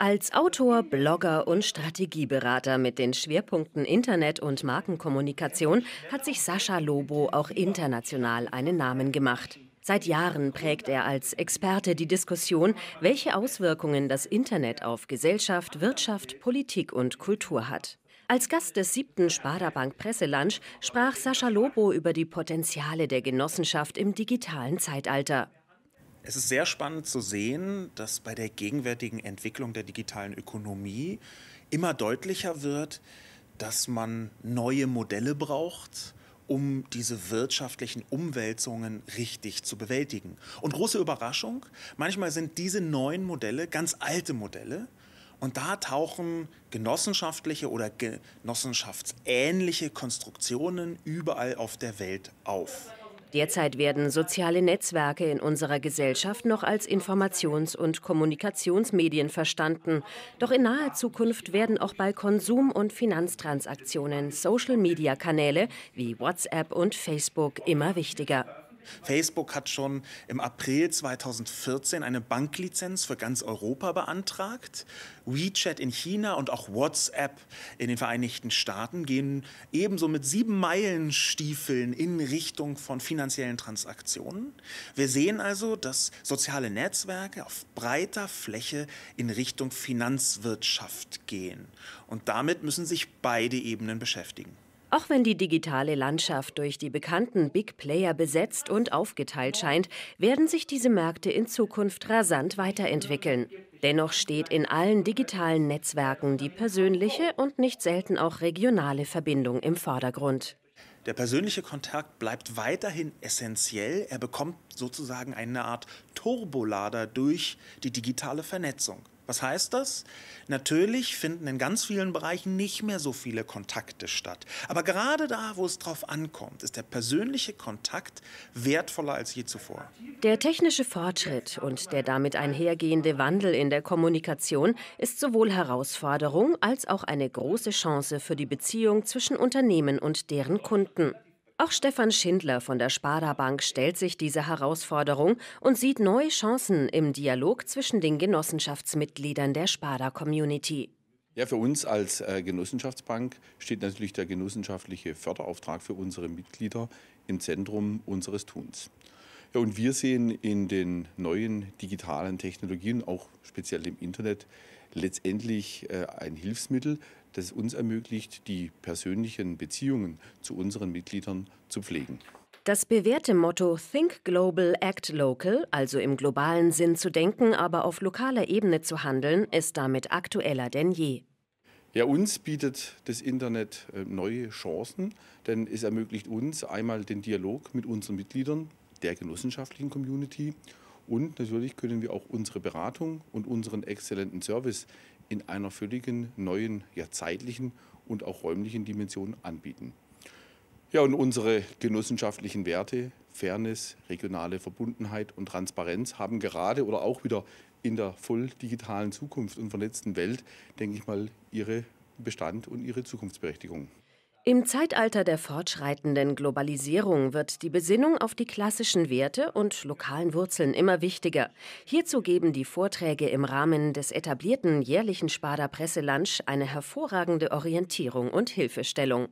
Als Autor, Blogger und Strategieberater mit den Schwerpunkten Internet und Markenkommunikation hat sich Sascha Lobo auch international einen Namen gemacht. Seit Jahren prägt er als Experte die Diskussion, welche Auswirkungen das Internet auf Gesellschaft, Wirtschaft, Politik und Kultur hat. Als Gast des siebten Sparda-Bank Presselunch sprach Sascha Lobo über die Potenziale der Genossenschaft im digitalen Zeitalter. Es ist sehr spannend zu sehen, dass bei der gegenwärtigen Entwicklung der digitalen Ökonomie immer deutlicher wird, dass man neue Modelle braucht, um diese wirtschaftlichen Umwälzungen richtig zu bewältigen. Und große Überraschung, manchmal sind diese neuen Modelle ganz alte Modelle. Und da tauchen genossenschaftliche oder genossenschaftsähnliche Konstruktionen überall auf der Welt auf. Derzeit werden soziale Netzwerke in unserer Gesellschaft noch als Informations- und Kommunikationsmedien verstanden. Doch in naher Zukunft werden auch bei Konsum- und Finanztransaktionen Social-Media-Kanäle wie WhatsApp und Facebook immer wichtiger. Facebook hat schon im April 2014 eine Banklizenz für ganz Europa beantragt. WeChat in China und auch WhatsApp in den Vereinigten Staaten gehen ebenso mit sieben Meilenstiefeln in Richtung von finanziellen Transaktionen. Wir sehen also, dass soziale Netzwerke auf breiter Fläche in Richtung Finanzwirtschaft gehen. Und damit müssen sich beide Ebenen beschäftigen. Auch wenn die digitale Landschaft durch die bekannten Big Player besetzt und aufgeteilt scheint, werden sich diese Märkte in Zukunft rasant weiterentwickeln. Dennoch steht in allen digitalen Netzwerken die persönliche und nicht selten auch regionale Verbindung im Vordergrund. Der persönliche Kontakt bleibt weiterhin essentiell. Er bekommt sozusagen eine Art Turbolader durch die digitale Vernetzung. Was heißt das? Natürlich finden in ganz vielen Bereichen nicht mehr so viele Kontakte statt. Aber gerade da, wo es drauf ankommt, ist der persönliche Kontakt wertvoller als je zuvor. Der technische Fortschritt und der damit einhergehende Wandel in der Kommunikation ist sowohl Herausforderung als auch eine große Chance für die Beziehung zwischen Unternehmen und deren Kunden. Kunden. Auch Stefan Schindler von der Sparda Bank stellt sich diese Herausforderung und sieht neue Chancen im Dialog zwischen den Genossenschaftsmitgliedern der Sparda Community. Ja, für uns als äh, Genossenschaftsbank steht natürlich der genossenschaftliche Förderauftrag für unsere Mitglieder im Zentrum unseres Tuns. Ja, und wir sehen in den neuen digitalen Technologien, auch speziell im Internet, letztendlich äh, ein Hilfsmittel, das es uns ermöglicht, die persönlichen Beziehungen zu unseren Mitgliedern zu pflegen. Das bewährte Motto Think Global, Act Local, also im globalen Sinn zu denken, aber auf lokaler Ebene zu handeln, ist damit aktueller denn je. Ja, uns bietet das Internet äh, neue Chancen, denn es ermöglicht uns einmal den Dialog mit unseren Mitgliedern der genossenschaftlichen Community und natürlich können wir auch unsere Beratung und unseren exzellenten Service in einer völligen neuen, ja zeitlichen und auch räumlichen Dimension anbieten. Ja, und unsere genossenschaftlichen Werte, Fairness, regionale Verbundenheit und Transparenz haben gerade oder auch wieder in der voll digitalen Zukunft und vernetzten Welt, denke ich mal, ihre Bestand und ihre Zukunftsberechtigung. Im Zeitalter der fortschreitenden Globalisierung wird die Besinnung auf die klassischen Werte und lokalen Wurzeln immer wichtiger. Hierzu geben die Vorträge im Rahmen des etablierten jährlichen Spader Presselunch eine hervorragende Orientierung und Hilfestellung.